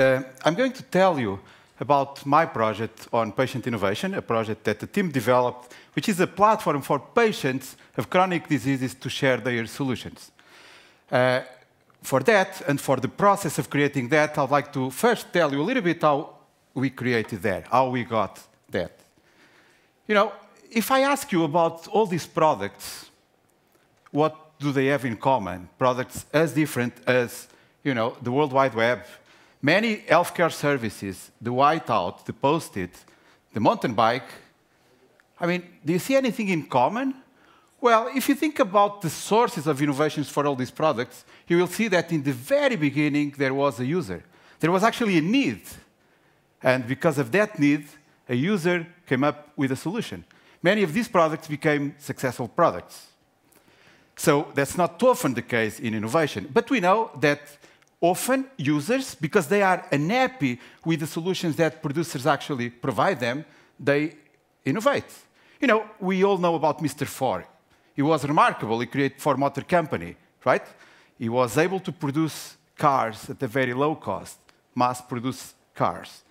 uh, I'm going to tell you about my project on patient innovation, a project that the team developed, which is a platform for patients of chronic diseases to share their solutions. Uh, for that, and for the process of creating that, I'd like to first tell you a little bit how we created that, how we got that. You know, if I ask you about all these products, what do they have in common? Products as different as, you know, the World Wide Web, Many healthcare services, the whiteout, the post-it, the mountain bike, I mean, do you see anything in common? Well, if you think about the sources of innovations for all these products, you will see that in the very beginning there was a user. There was actually a need. And because of that need, a user came up with a solution. Many of these products became successful products. So that's not too often the case in innovation. But we know that often users, because they are unhappy with the solutions that producers actually provide them, they innovate. You know, we all know about Mr. Ford. He was remarkable. He created Ford Motor Company, right? He was able to produce cars at a very low cost, mass-produce cars.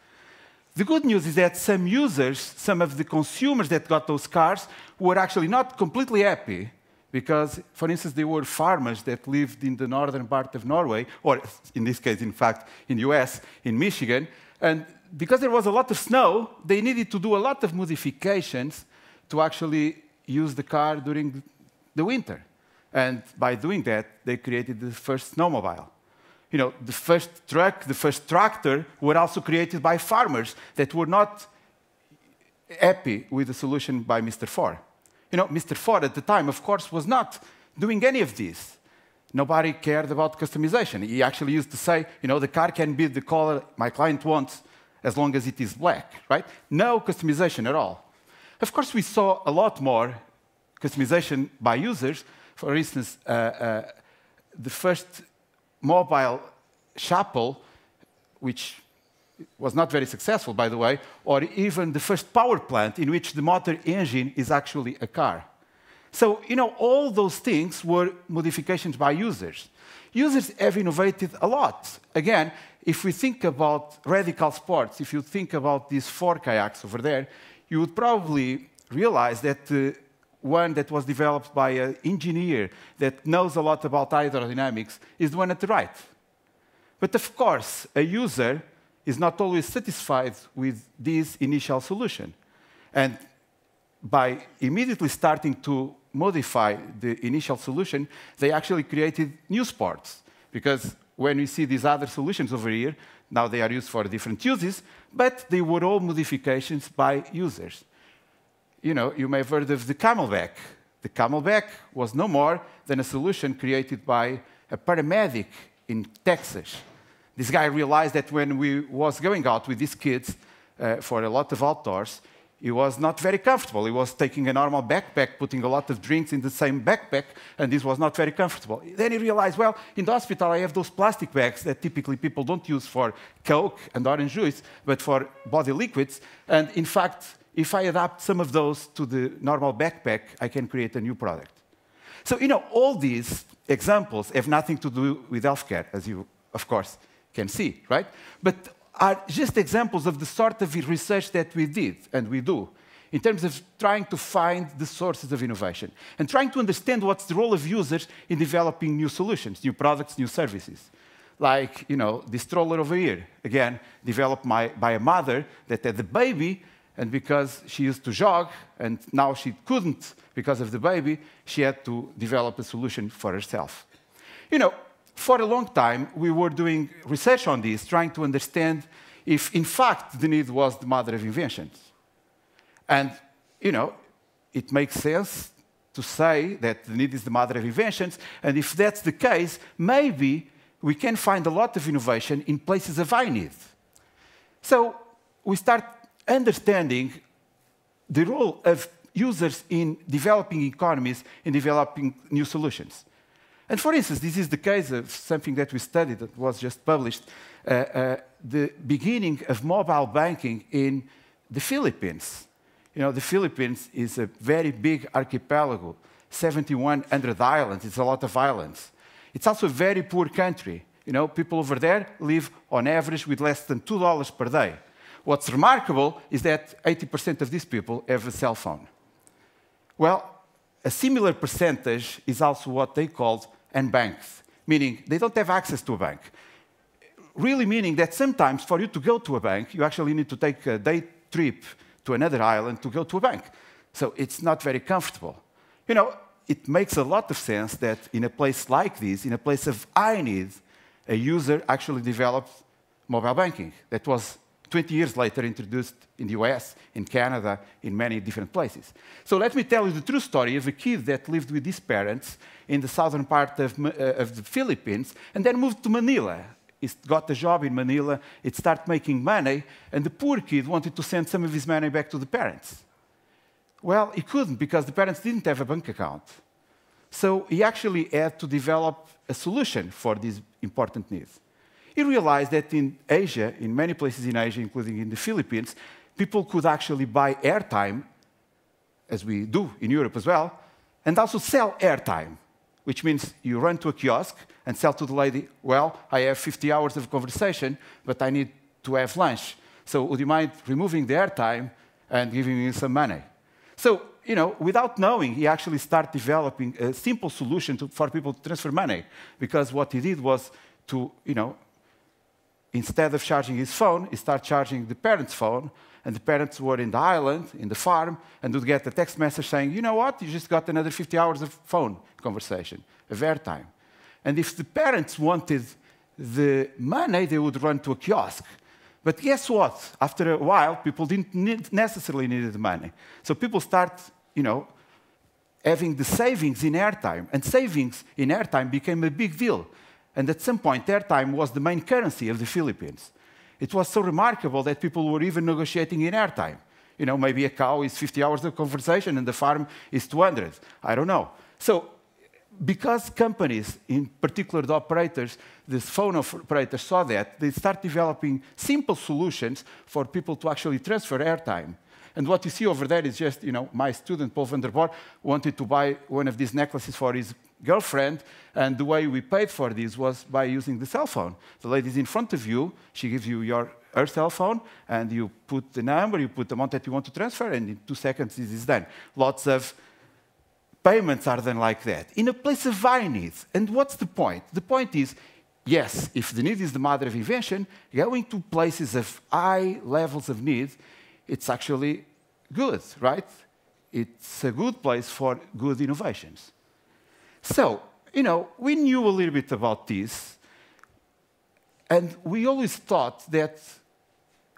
The good news is that some users, some of the consumers that got those cars, were actually not completely happy because, for instance, there were farmers that lived in the northern part of Norway, or in this case, in fact, in the US, in Michigan, and because there was a lot of snow, they needed to do a lot of modifications to actually use the car during the winter. And by doing that, they created the first snowmobile. You know, the first truck, the first tractor were also created by farmers that were not happy with the solution by Mr. Ford. You know, Mr. Ford at the time, of course, was not doing any of this. Nobody cared about customization. He actually used to say, you know, the car can be the color my client wants as long as it is black, right? No customization at all. Of course, we saw a lot more customization by users. For instance, uh, uh, the first mobile chapel, which was not very successful, by the way, or even the first power plant in which the motor engine is actually a car. So, you know, all those things were modifications by users. Users have innovated a lot. Again, if we think about radical sports, if you think about these four kayaks over there, you would probably realize that uh, one that was developed by an engineer that knows a lot about hydrodynamics is the one at the right. But of course, a user is not always satisfied with this initial solution. And by immediately starting to modify the initial solution, they actually created new sports. Because when we see these other solutions over here, now they are used for different uses, but they were all modifications by users. You know, you may have heard of the camelback. The camelback was no more than a solution created by a paramedic in Texas this guy realized that when we was going out with these kids uh, for a lot of outdoors, he was not very comfortable. He was taking a normal backpack, putting a lot of drinks in the same backpack, and this was not very comfortable. Then he realized, well, in the hospital I have those plastic bags that typically people don't use for Coke and orange juice, but for body liquids. And in fact, if I adapt some of those to the normal backpack, I can create a new product. So, you know, all these examples have nothing to do with healthcare, as you, of course, can see, right? But are just examples of the sort of research that we did and we do in terms of trying to find the sources of innovation and trying to understand what's the role of users in developing new solutions, new products, new services. Like, you know, the stroller over here, again, developed my, by a mother that had the baby, and because she used to jog and now she couldn't because of the baby, she had to develop a solution for herself. You know, for a long time, we were doing research on this, trying to understand if, in fact, the need was the mother of inventions. And, you know, it makes sense to say that the need is the mother of inventions. And if that's the case, maybe we can find a lot of innovation in places of high need. So we start understanding the role of users in developing economies and developing new solutions. And for instance, this is the case of something that we studied that was just published uh, uh, the beginning of mobile banking in the Philippines. You know, the Philippines is a very big archipelago, 7,100 islands, it's a lot of islands. It's also a very poor country. You know, people over there live on average with less than $2 per day. What's remarkable is that 80% of these people have a cell phone. Well, a similar percentage is also what they called and banks, meaning they don't have access to a bank. Really meaning that sometimes for you to go to a bank, you actually need to take a day trip to another island to go to a bank. So it's not very comfortable. You know, it makes a lot of sense that in a place like this, in a place of I need, a user actually developed mobile banking. That was 20 years later introduced in the US, in Canada, in many different places. So let me tell you the true story of a kid that lived with his parents in the southern part of, uh, of the Philippines and then moved to Manila. He got a job in Manila, it started making money, and the poor kid wanted to send some of his money back to the parents. Well, he couldn't because the parents didn't have a bank account. So he actually had to develop a solution for this important need he realized that in Asia, in many places in Asia, including in the Philippines, people could actually buy airtime, as we do in Europe as well, and also sell airtime, which means you run to a kiosk and sell to the lady, well, I have 50 hours of conversation, but I need to have lunch. So would you mind removing the airtime and giving me some money? So, you know, without knowing, he actually started developing a simple solution to, for people to transfer money, because what he did was to, you know, instead of charging his phone, he started charging the parents' phone. And the parents were in the island, in the farm, and would get a text message saying, you know what, you just got another 50 hours of phone conversation, of airtime. And if the parents wanted the money, they would run to a kiosk. But guess what? After a while, people didn't need, necessarily need the money. So people start, you know, having the savings in airtime. And savings in airtime became a big deal and at some point, airtime was the main currency of the Philippines. It was so remarkable that people were even negotiating in airtime. You know, maybe a cow is 50 hours of conversation and the farm is 200. I don't know. So, because companies, in particular the operators, the phone operators saw that, they start developing simple solutions for people to actually transfer airtime. And what you see over there is just, you know, my student, Paul van der Boer, wanted to buy one of these necklaces for his girlfriend, and the way we paid for this was by using the cell phone. The lady is in front of you, she gives you your, her cell phone, and you put the number, you put the amount that you want to transfer, and in two seconds this is done. Lots of payments are done like that, in a place of high needs. And what's the point? The point is, yes, if the need is the mother of invention, going to places of high levels of need, it's actually good, right? It's a good place for good innovations. So, you know, we knew a little bit about this, and we always thought that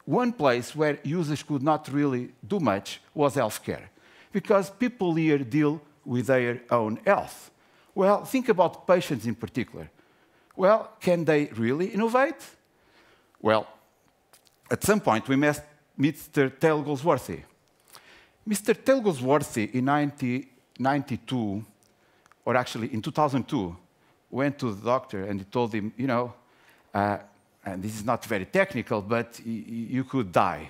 one place where users could not really do much was healthcare, because people here deal with their own health. Well, think about patients in particular. Well, can they really innovate? Well, at some point we met Mr. Telgolsworthy. Mr. Telgolsworthy in 1992 or actually in 2002, went to the doctor and he told him, you know, uh, and this is not very technical, but you could die.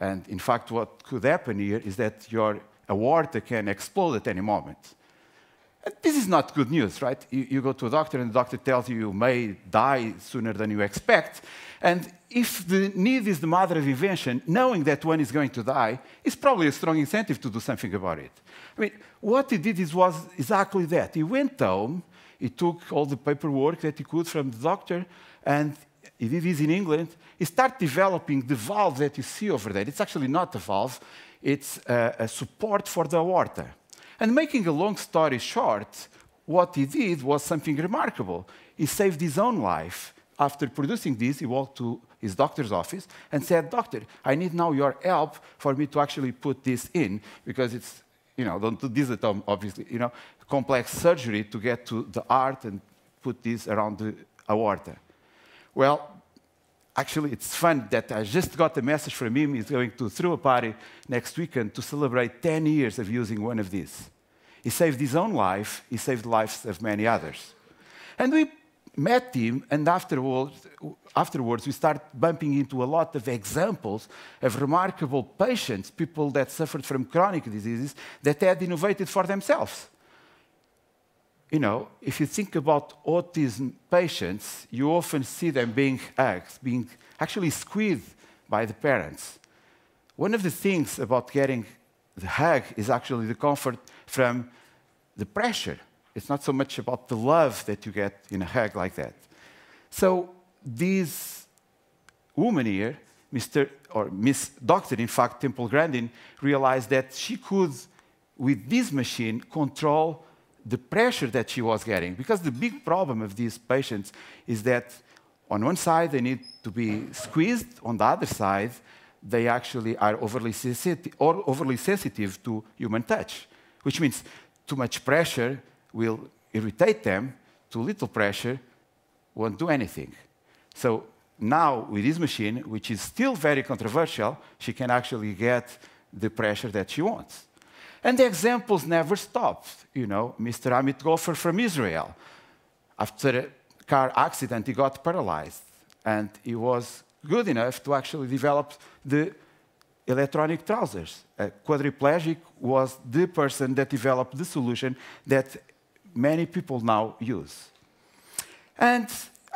And in fact, what could happen here is that your aorta can explode at any moment. This is not good news, right? You, you, go to a doctor and the doctor tells you you may die sooner than you expect. And if the need is the mother of invention, knowing that one is going to die is probably a strong incentive to do something about it. I mean, what he did is, was exactly that. He went home, he took all the paperwork that he could from the doctor, and he did this in England. He started developing the valve that you see over there. It's actually not a valve, it's a, a support for the aorta. And making a long story short, what he did was something remarkable. He saved his own life. After producing this, he walked to his doctor's office and said, Doctor, I need now your help for me to actually put this in because it's, you know, don't do this at home, obviously, you know, complex surgery to get to the heart and put this around the aorta. Well, Actually, it's fun that I just got a message from him. He's going to throw a party next weekend to celebrate 10 years of using one of these. He saved his own life, he saved the lives of many others. And we met him, and afterwards, afterwards we start bumping into a lot of examples of remarkable patients, people that suffered from chronic diseases that had innovated for themselves you know, if you think about autism patients, you often see them being hugged, being actually squeezed by the parents. One of the things about getting the hug is actually the comfort from the pressure. It's not so much about the love that you get in a hug like that. So this woman here, Mr. or Miss Doctor, in fact, Temple Grandin, realized that she could, with this machine, control the pressure that she was getting. Because the big problem of these patients is that on one side they need to be squeezed, on the other side they actually are overly sensitive, or overly sensitive to human touch, which means too much pressure will irritate them, too little pressure won't do anything. So now with this machine, which is still very controversial, she can actually get the pressure that she wants. And the examples never stopped. You know, Mr. Amit Gofer from Israel, after a car accident, he got paralyzed. And he was good enough to actually develop the electronic trousers. A quadriplegic was the person that developed the solution that many people now use. And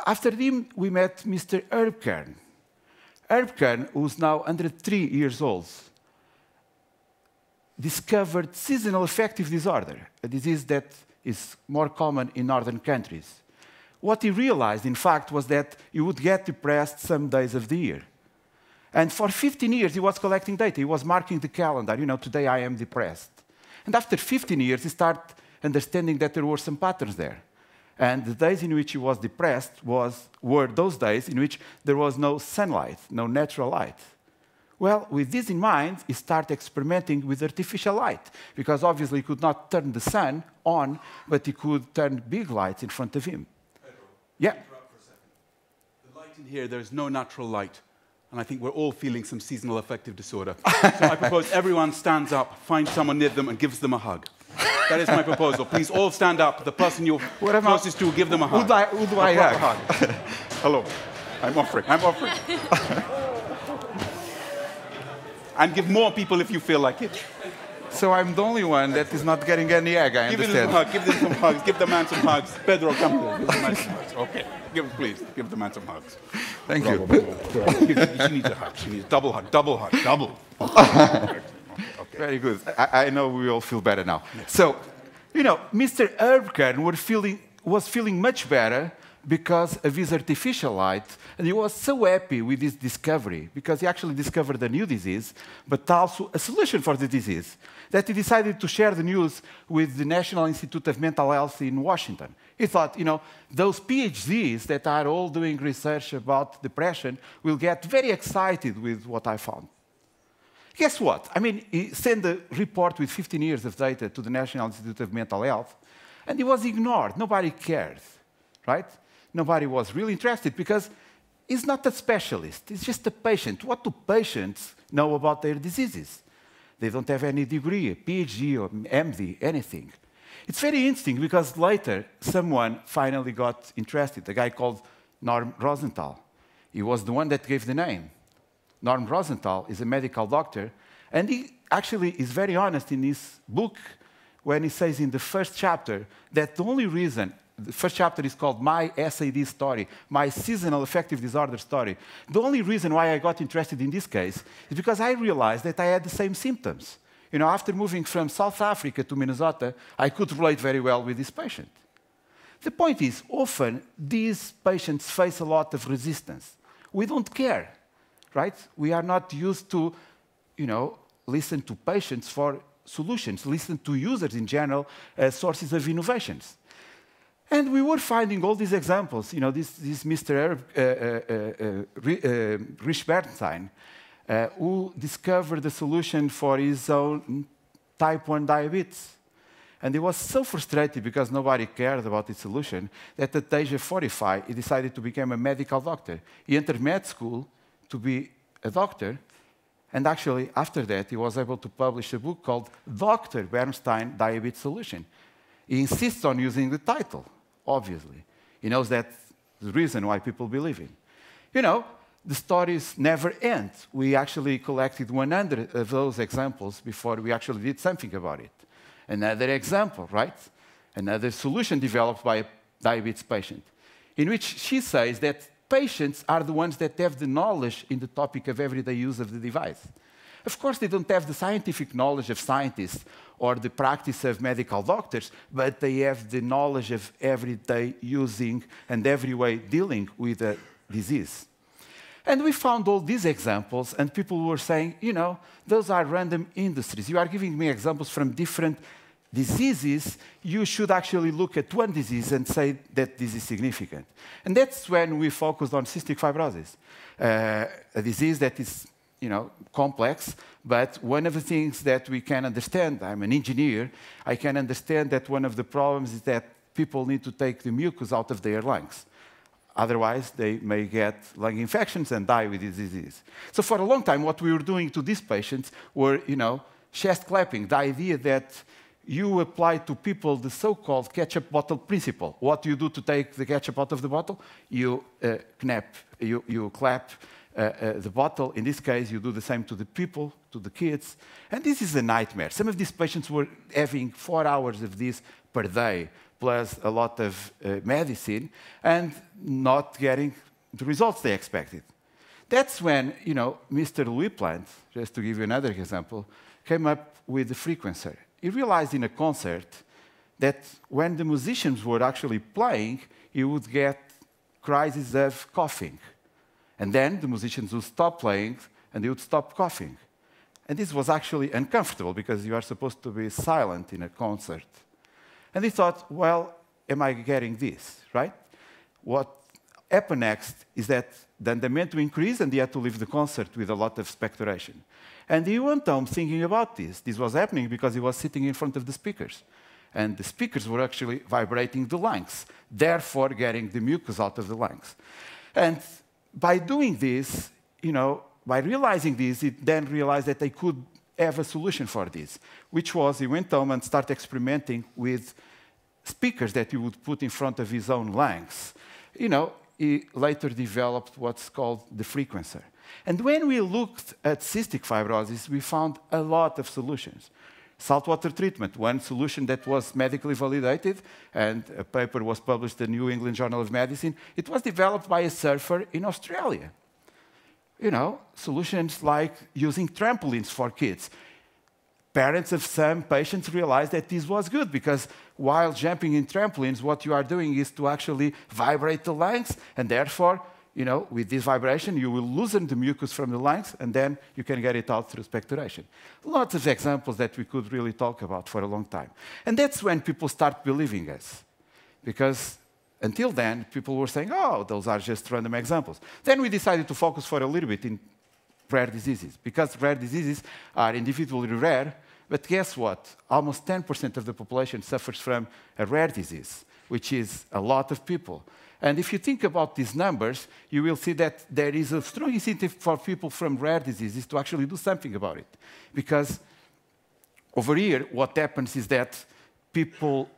after him, we met Mr. Herb Kern. Herb Kern, who's now three years old, discovered seasonal affective disorder, a disease that is more common in northern countries. What he realized, in fact, was that he would get depressed some days of the year. And for 15 years, he was collecting data. He was marking the calendar, you know, today I am depressed. And after 15 years, he started understanding that there were some patterns there. And the days in which he was depressed was, were those days in which there was no sunlight, no natural light. Well, with this in mind, he started experimenting with artificial light, because obviously he could not turn the sun on, but he could turn big lights in front of him. Pedro, yeah? The light in here, there's no natural light. And I think we're all feeling some seasonal affective disorder. so I propose everyone stands up, finds someone near them, and gives them a hug. that is my proposal. Please all stand up. The person you're closest to, give them a hug. Who do I, who do I hug? hug. Hello. I'm offering. I'm offering and give more people if you feel like it. So I'm the only one that is not getting any egg, I give understand. Them hug, give him some hugs. Give the man some hugs. Pedro, come here. Give the man some hugs. Okay. Give, please, give the man some hugs. Thank you. she needs a hug. She needs double hug, double hug, double. okay. Very good. I, I, know we all feel better now. Yes. So, you know, Mr. Erdogan was feeling, was feeling much better because of his artificial light, and he was so happy with his discovery because he actually discovered a new disease, but also a solution for the disease, that he decided to share the news with the National Institute of Mental Health in Washington. He thought, you know, those PhDs that are all doing research about depression will get very excited with what I found. Guess what? I mean, he sent a report with 15 years of data to the National Institute of Mental Health, and it was ignored. Nobody cared, right? nobody was really interested because he's not a specialist, he's just a patient. What do patients know about their diseases? They don't have any degree, a PhD or MD, anything. It's very interesting because later someone finally got interested, a guy called Norm Rosenthal. He was the one that gave the name. Norm Rosenthal is a medical doctor, and he actually is very honest in his book when he says in the first chapter that the only reason the first chapter is called My SAD Story, My Seasonal Affective Disorder Story. The only reason why I got interested in this case is because I realized that I had the same symptoms. You know, after moving from South Africa to Minnesota, I could relate very well with this patient. The point is, often these patients face a lot of resistance. We don't care, right? We are not used to, you know, listen to patients for solutions, listen to users in general as sources of innovations. And we were finding all these examples, you know, this, this Mr. uh, uh, uh, uh, uh Rich Bernstein, uh, who discovered the solution for his own type 1 diabetes. And he was so frustrated because nobody cared about his solution that at age of 45, he decided to become a medical doctor. He entered med school to be a doctor, and actually, after that, he was able to publish a book called Dr. Bernstein Diabetes Solution. He insists on using the title obviously. He knows that the reason why people believe him. You know, the stories never end. We actually collected 100 of those examples before we actually did something about it. Another example, right? Another solution developed by a diabetes patient, in which she says that patients are the ones that have the knowledge in the topic of everyday use of the device. Of course, they don't have the scientific knowledge of scientists or the practice of medical doctors, but they have the knowledge of everyday using and every way dealing with a disease. And we found all these examples, and people were saying, you know, those are random industries. You are giving me examples from different diseases. You should actually look at one disease and say that this is significant. And that's when we focused on cystic fibrosis, uh, a disease that is you know, complex, but one of the things that we can understand, I'm an engineer, I can understand that one of the problems is that people need to take the mucus out of their lungs. Otherwise, they may get lung infections and die with this disease. So for a long time, what we were doing to these patients were, you know, chest clapping, the idea that you apply to people the so-called ketchup bottle principle. What do you do to take the ketchup out of the bottle? You uh, knap, you, you clap, uh, uh, the bottle. In this case, you do the same to the people, to the kids. And this is a nightmare. Some of these patients were having four hours of this per day, plus a lot of uh, medicine, and not getting the results they expected. That's when, you know, Mr. Louis Plant, just to give you another example, came up with the frequencer. He realized in a concert that when the musicians were actually playing, he would get crises of coughing. And then the musicians would stop playing and they would stop coughing. And this was actually uncomfortable because you are supposed to be silent in a concert. And they thought, well, am I getting this, right? What happened next is that the to increased and they had to leave the concert with a lot of speculation. And he went home thinking about this. This was happening because he was sitting in front of the speakers. And the speakers were actually vibrating the lungs, therefore getting the mucus out of the lungs. And by doing this, you know, by realizing this, it then realized that they could have a solution for this, which was he went home and started experimenting with speakers that he would put in front of his own lungs. You know, he later developed what's called the frequencer. And when we looked at cystic fibrosis, we found a lot of solutions saltwater treatment, one solution that was medically validated, and a paper was published in the New England Journal of Medicine. It was developed by a surfer in Australia. You know, solutions like using trampolines for kids. Parents of some patients realized that this was good because while jumping in trampolines, what you are doing is to actually vibrate the lungs and therefore you know, with this vibration, you will loosen the mucus from the lungs, and then you can get it out through expectoration. Lots of examples that we could really talk about for a long time. And that's when people start believing us, because until then, people were saying, oh, those are just random examples. Then we decided to focus for a little bit in rare diseases, because rare diseases are individually rare, but guess what? Almost 10% of the population suffers from a rare disease, which is a lot of people. And if you think about these numbers, you will see that there is a strong incentive for people from rare diseases to actually do something about it. Because over here, what happens is that people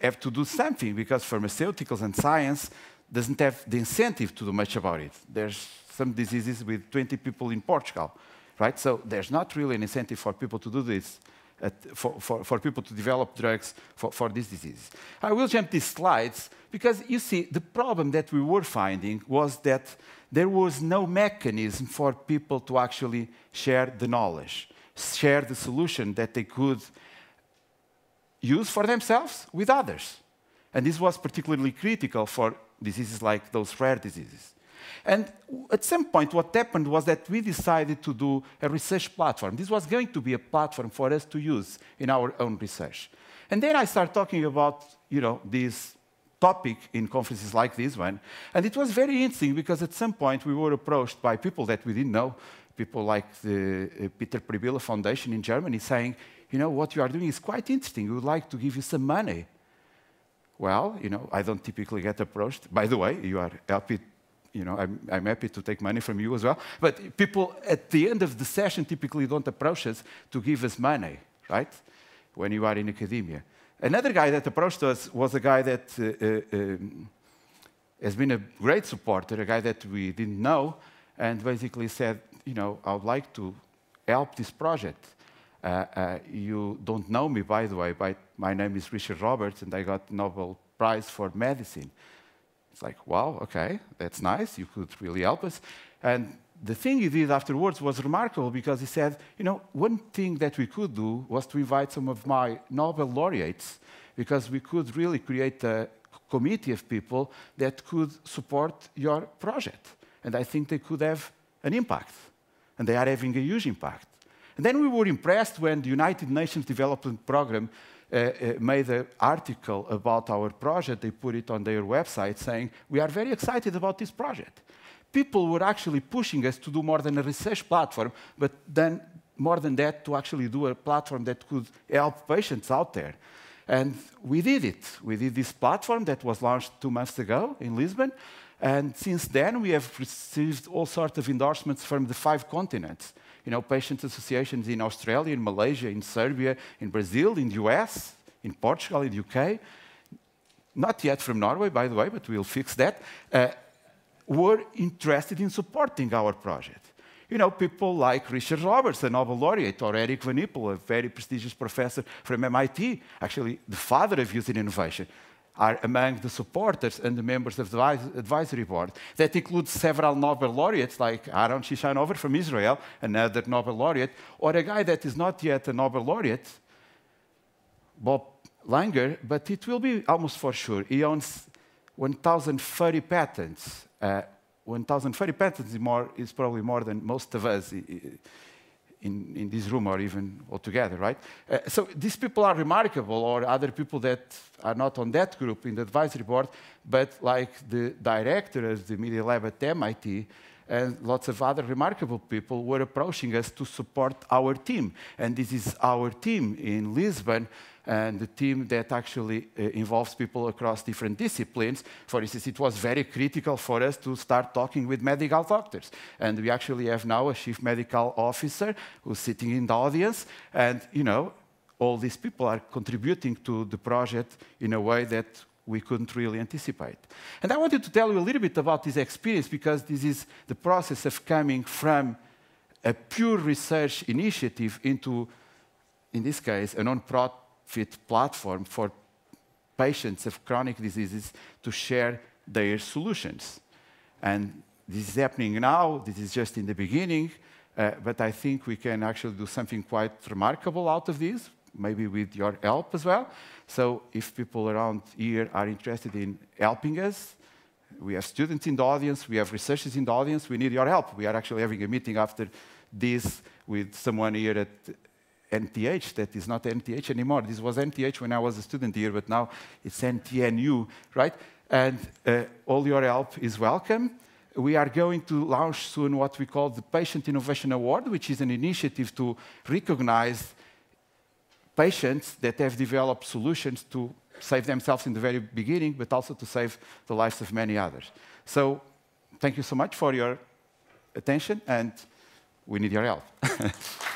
have to do something because pharmaceuticals and science doesn't have the incentive to do much about it. There's some diseases with 20 people in Portugal, right? So there's not really an incentive for people to do this at, for, for, for, people to develop drugs for, for these diseases. I will jump these slides because you see, the problem that we were finding was that there was no mechanism for people to actually share the knowledge, share the solution that they could use for themselves with others. And this was particularly critical for diseases like those rare diseases. And at some point, what happened was that we decided to do a research platform. This was going to be a platform for us to use in our own research. And then I started talking about you know, this topic in conferences like this one. And it was very interesting because at some point we were approached by people that we didn't know, people like the uh, Peter Pribilla Foundation in Germany saying, you know, what you are doing is quite interesting. We would like to give you some money. Well, you know, I don't typically get approached. By the way, you are happy you know, I'm, I'm happy to take money from you as well. But people at the end of the session typically don't approach us to give us money, right? When you are in academia. Another guy that approached us was a guy that uh, uh, um, has been a great supporter, a guy that we didn't know, and basically said, you know, I would like to help this project. Uh, uh you don't know me, by the way, but my name is Richard Roberts, and I got Nobel Prize for Medicine. It's like, wow, okay, that's nice. You could really help us. And the thing he did afterwards was remarkable because he said, you know, one thing that we could do was to invite some of my Nobel laureates because we could really create a committee of people that could support your project. And I think they could have an impact. And they are having a huge impact. And then we were impressed when the United Nations Development Programme uh, uh, made an article about our project. They put it on their website saying, We are very excited about this project. People were actually pushing us to do more than a research platform, but then more than that, to actually do a platform that could help patients out there. And we did it. We did this platform that was launched two months ago in Lisbon. And since then, we have received all sorts of endorsements from the five continents you know, patient associations in Australia, in Malaysia, in Serbia, in Brazil, in the US, in Portugal, in the UK, not yet from Norway, by the way, but we'll fix that, uh, were interested in supporting our project. You know, people like Richard Roberts, a Nobel laureate, or Eric Van Ippel, a very prestigious professor from MIT, actually the father of youth innovation are among the supporters and the members of the advisory board. That includes several Nobel laureates like Aaron Shishanover from Israel, another Nobel laureate, or a guy that is not yet a Nobel laureate, Bob Langer, but it will be almost for sure. He owns 1,030 patents. Uh, 1,030 patents is, more, is probably more than most of us in, in this room or even altogether, right? Uh, so these people are remarkable, or other people that are not on that group in the advisory board, but like the director of the Media Lab at MIT and lots of other remarkable people were approaching us to support our team. And this is our team in Lisbon and the team that actually uh, involves people across different disciplines. For instance, it was very critical for us to start talking with medical doctors. And we actually have now a chief medical officer who's sitting in the audience. And, you know, all these people are contributing to the project in a way that we couldn't really anticipate. And I wanted to tell you a little bit about this experience because this is the process of coming from a pure research initiative into, in this case, a non-profit Fit platform for patients of chronic diseases to share their solutions. And this is happening now, this is just in the beginning, uh, but I think we can actually do something quite remarkable out of this, maybe with your help as well. So if people around here are interested in helping us, we have students in the audience, we have researchers in the audience, we need your help. We are actually having a meeting after this with someone here at NTH that is not NTH anymore. This was NTH when I was a student here, but now it's NTNU, right? And uh, all your help is welcome. We are going to launch soon what we call the Patient Innovation Award, which is an initiative to recognize patients that have developed solutions to save themselves in the very beginning, but also to save the lives of many others. So thank you so much for your attention, and we need your help.